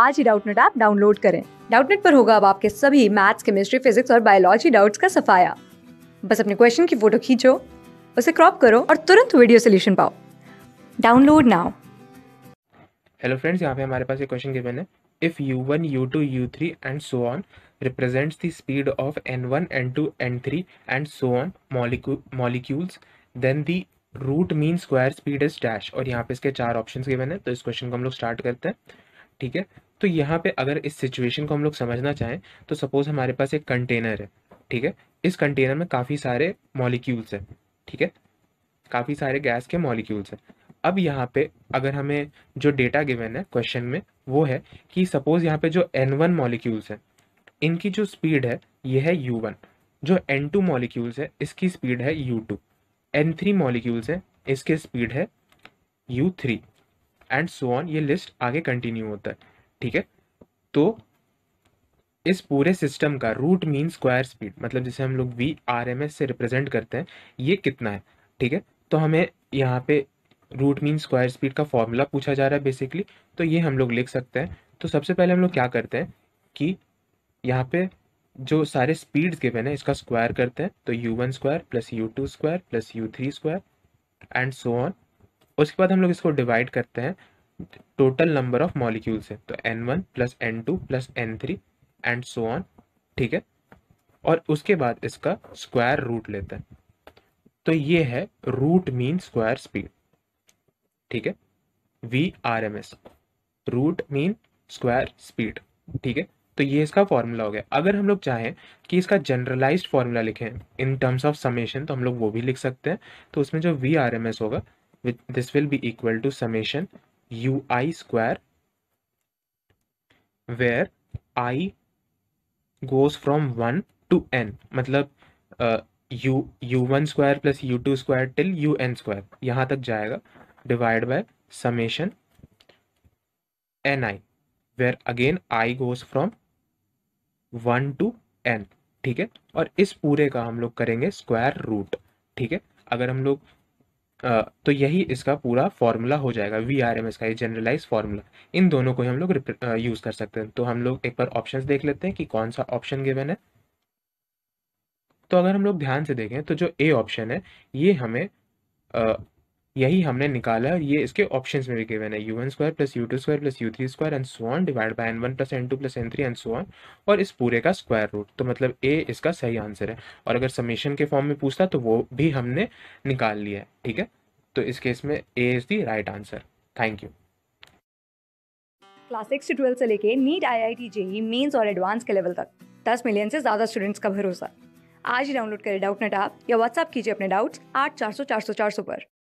आज ही Doubtnut app download करें डाउटनेट पर होगा अब आपके सभी मैथ्स केमिस्ट्री फिजिक्स और बायोलॉजी डाउट्स का सफाया बस अपने क्वेश्चन की फोटो खींचो उसे क्रॉप करो और तुरंत वीडियो सोल्यूशन पाओ डाउनलोड नाउ हेलो फ्रेंड्स यहाँ पे हमारे पास एक क्वेश्चन गिवन है if u one u two u three and so on represents the speed of n one n two n three and so on molecules then the root mean square speed is dash और यहाँ पे इसके चार option given है तो इस question को हम लोग स्टार्ट करते हैं ठीक है तो यहाँ पे अगर इस सिचुएशन को हम लोग समझना चाहें तो सपोज़ हमारे पास एक कंटेनर है ठीक है इस कंटेनर में काफ़ी सारे मॉलिक्यूल्स हैं ठीक है काफ़ी सारे गैस के मॉलिक्यूल्स हैं अब यहाँ पे अगर हमें जो डेटा गिवन है क्वेश्चन में वो है कि सपोज़ यहाँ पे जो एन वन मॉलिक्यूल्स हैं इनकी जो स्पीड है ये है यू वन जो एन टू मॉलिक्यूल्स है इसकी स्पीड है u two n three molecules हैं इसके स्पीड है u three and so on ये लिस्ट आगे कंटिन्यू होता है ठीक है तो इस पूरे सिस्टम का रूट मीन स्क्वायर स्पीड मतलब जिसे हम लोग वी आर एम एस से रिप्रेजेंट करते हैं ये कितना है ठीक है तो हमें यहाँ पे रूट मीन स्क्वायर स्पीड का फॉर्मूला पूछा जा रहा है बेसिकली तो ये हम लोग लिख सकते हैं तो सबसे पहले हम लोग क्या करते हैं कि यहाँ पे जो सारे स्पीड्स गिवन है इसका स्क्वायर करते हैं तो u one square plus u two square plus u three square and so on उसके बाद हम लोग इसको डिवाइड करते हैं टोटल नंबर ऑफ मॉलिक्यूल्स है तो n one plus n two plus n three and so on ठीक है और उसके बाद इसका स्क्वायर रूट लेते हैं तो ये है रूट मीन स्क्वायर स्पीड ठीक है v r m s root mean square speed ठीक है तो ये इसका फॉर्मूला हो गया अगर हम लोग चाहें कि इसका जनरलाइज्ड फॉर्मूला लिखें इन टर्म्स ऑफ समेशन तो हम लोग वो भी लिख सकते हैं तो उसमें जो वी आर एम एस होगा this will be equal to summation ui square where i goes from 1 to n मतलब uh, u u1 square plus u2 square till un square यहां तक जाएगा divide by summation n i where again i goes from one to n ठीक है और इस पूरे का हम लोग करेंगे स्क्वायर रूट ठीक है अगर हम लोग तो यही इसका पूरा फॉर्मूला हो जाएगा वी आर एम एस का ये जनरलाइज फॉर्मूला इन दोनों को ही हम लोग यूज़ कर सकते हैं तो हम लोग एक बार ऑप्शंस देख लेते हैं कि कौन सा ऑप्शन गिवन है तो अगर हम लोग ध्यान से देखें तो जो ए ऑप्शन है ये हमें यही हमने निकाला और ये इसके ऑप्शंस में भी गिवन है u one square plus u two square plus u three square and so on divide by n one plus n two plus n three and so on और इस पूरे का स्क्वायर रूट तो मतलब ए इसका सही आंसर है और अगर समेशन के फॉर्म में पूछता तो वो भी हमने निकाल लिया ठीक है तो इस केस में A is the right answer thank you class six से ट्वेल्थ से लेके NEET I I T JEE mains और एडवांस के लेवल तक दस मिलियन से ज़्यादा स्टूडेंट्स का भरोसा आज ही डाउनलोड करें डाउट नेट ऐप या व्हाट्सअप कीजिए अपने डाउट्स आठ चार सौ चार सौ चार सौ पर